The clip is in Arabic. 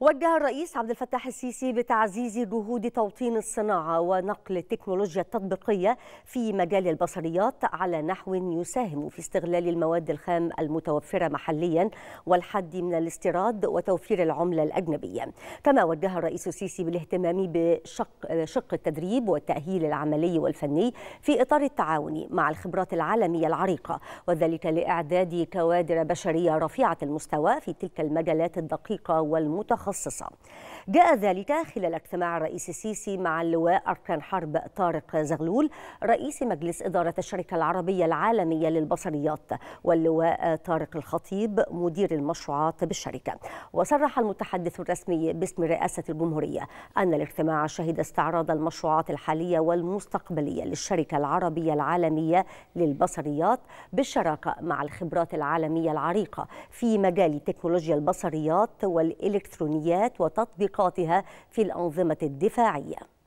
وجه الرئيس عبد الفتاح السيسي بتعزيز جهود توطين الصناعه ونقل التكنولوجيا التطبيقيه في مجال البصريات على نحو يساهم في استغلال المواد الخام المتوفره محليا والحد من الاستيراد وتوفير العمله الاجنبيه. كما وجه الرئيس السيسي بالاهتمام بشق شق التدريب والتاهيل العملي والفني في اطار التعاون مع الخبرات العالميه العريقه وذلك لاعداد كوادر بشريه رفيعه المستوى في تلك المجالات الدقيقه والمتخصصه متخصصة جاء ذلك خلال اجتماع الرئيس السيسي مع اللواء أركان حرب طارق زغلول رئيس مجلس إدارة الشركة العربية العالمية للبصريات واللواء طارق الخطيب مدير المشروعات بالشركة وصرح المتحدث الرسمي باسم رئاسة الجمهورية أن الاجتماع شهد استعراض المشروعات الحالية والمستقبلية للشركة العربية العالمية للبصريات بالشراكة مع الخبرات العالمية العريقة في مجال تكنولوجيا البصريات والإلكترونيات الإلكترونيات وتطبيقاتها في الأنظمة الدفاعية